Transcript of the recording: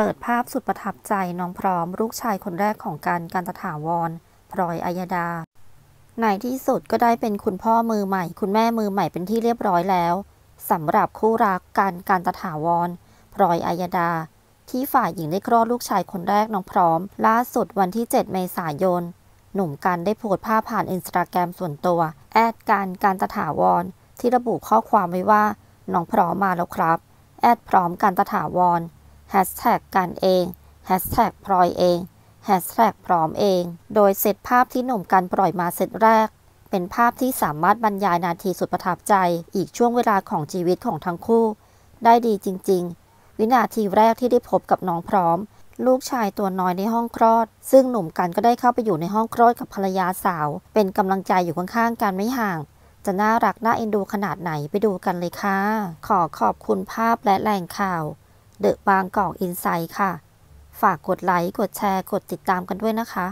เปิดภาพสุดประทับใจน้องพร้อมลูกชายคนแรกของการการตถาวรพลอยอัยดาในที่สุดก็ได้เป็นคุณพ่อมือใหม่ คุณแม่มือใหม่เป็นที่เรียบร้อยแล้วสำหรับคู่รักการการตถาวรพลอยอัยดา ที่ฝ่ายหญิงได้คลอดลูกชายคนแรกน้องพร้อมล่าสุดวันที่7เมษายนหนุ่มกันได้โพสต์ภาพผ่านอินสตาแกรมส่วนตัว แอดการการตถาวร ที่ระบุข้อความไว้ว่าน้องพร้อมมาแล้วครับ แอดพร้อมการตถาวรแฮชแท็กกันเองแฮชแท็กพลอยเองแฮชแท็กพร้อมเอง โดยเซตภาพที่หนุ่มกันปล่อยมาเซตแรก เป็นภาพที่สามารถบรรยายนาทีสุดประทับใจ อีกช่วงเวลาของชีวิตของทั้งคู่ ได้ดีจริง ๆ วินาทีแรกที่ได้พบกับน้องพร้อม ลูกชายตัวน้อยในห้องคลอด ซึ่งหนุ่มกันก็ได้เข้าไปอยู่ในห้องคลอดกับภรรยาสาว เป็นกำลังใจอยู่ข้างๆกันไม่ห่าง จะน่ารักน่าเอ็นดูขนาดไหนไปดูกันเลยค่ะ ขอขอบคุณภาพและแหล่งข่าวเดอะบางกอกอินไซ์ค่ะ ฝากกดไลค์ กดแชร์ กดติดตามกันด้วยนะคะ